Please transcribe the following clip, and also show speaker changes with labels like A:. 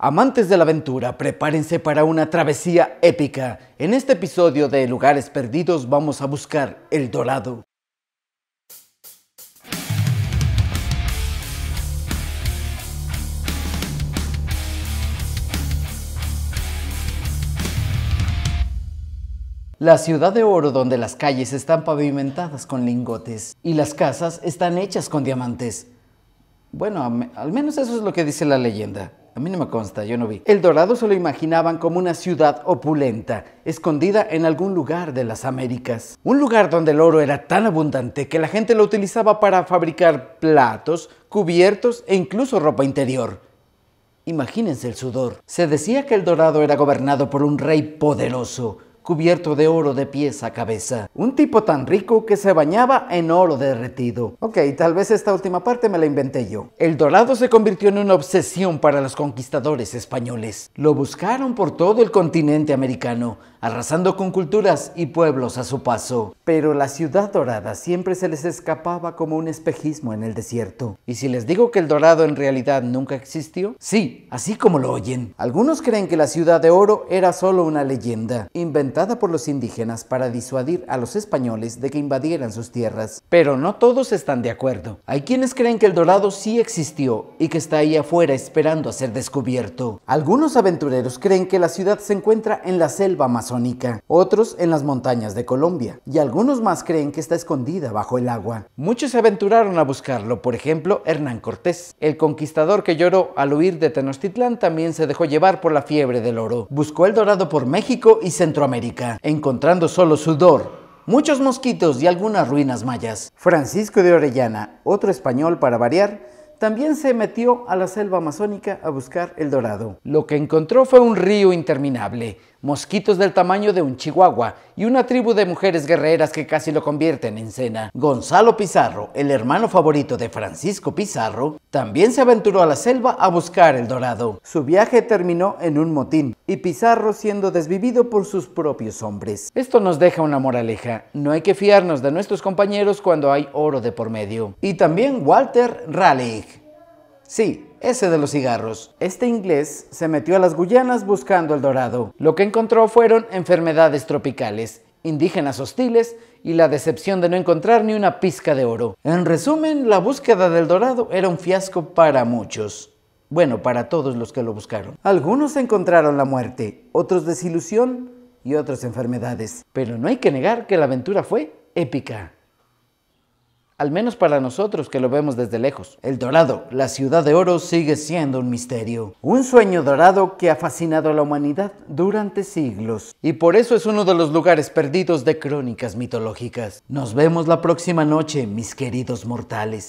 A: Amantes de la aventura, prepárense para una travesía épica. En este episodio de Lugares Perdidos vamos a buscar El Dorado. La ciudad de oro donde las calles están pavimentadas con lingotes y las casas están hechas con diamantes. Bueno, al menos eso es lo que dice la leyenda. A mí no me consta, yo no vi. El Dorado se lo imaginaban como una ciudad opulenta, escondida en algún lugar de las Américas. Un lugar donde el oro era tan abundante que la gente lo utilizaba para fabricar platos, cubiertos e incluso ropa interior. Imagínense el sudor. Se decía que el Dorado era gobernado por un rey poderoso, cubierto de oro de pies a cabeza. Un tipo tan rico que se bañaba en oro derretido. Ok, tal vez esta última parte me la inventé yo. El dorado se convirtió en una obsesión para los conquistadores españoles. Lo buscaron por todo el continente americano, arrasando con culturas y pueblos a su paso. Pero la ciudad dorada siempre se les escapaba como un espejismo en el desierto. ¿Y si les digo que el dorado en realidad nunca existió? Sí, así como lo oyen. Algunos creen que la ciudad de oro era solo una leyenda, inventada por los indígenas para disuadir a los españoles de que invadieran sus tierras. Pero no todos están de acuerdo. Hay quienes creen que el dorado sí existió y que está ahí afuera esperando a ser descubierto. Algunos aventureros creen que la ciudad se encuentra en la selva amazónica, otros en las montañas de Colombia, y algunos más creen que está escondida bajo el agua. Muchos se aventuraron a buscarlo, por ejemplo Hernán Cortés. El conquistador que lloró al huir de Tenochtitlán también se dejó llevar por la fiebre del oro. Buscó el dorado por México y Centroamérica encontrando solo sudor, muchos mosquitos y algunas ruinas mayas. Francisco de Orellana, otro español para variar, también se metió a la selva amazónica a buscar el dorado. Lo que encontró fue un río interminable, mosquitos del tamaño de un chihuahua y una tribu de mujeres guerreras que casi lo convierten en cena. Gonzalo Pizarro, el hermano favorito de Francisco Pizarro, también se aventuró a la selva a buscar el dorado. Su viaje terminó en un motín y Pizarro siendo desvivido por sus propios hombres. Esto nos deja una moraleja, no hay que fiarnos de nuestros compañeros cuando hay oro de por medio. Y también Walter Raleigh Sí, ese de los cigarros. Este inglés se metió a las Guyanas buscando el dorado. Lo que encontró fueron enfermedades tropicales, indígenas hostiles y la decepción de no encontrar ni una pizca de oro. En resumen, la búsqueda del dorado era un fiasco para muchos. Bueno, para todos los que lo buscaron. Algunos encontraron la muerte, otros desilusión y otras enfermedades. Pero no hay que negar que la aventura fue épica. Al menos para nosotros que lo vemos desde lejos. El Dorado, la ciudad de oro, sigue siendo un misterio. Un sueño dorado que ha fascinado a la humanidad durante siglos. Y por eso es uno de los lugares perdidos de crónicas mitológicas. Nos vemos la próxima noche, mis queridos mortales.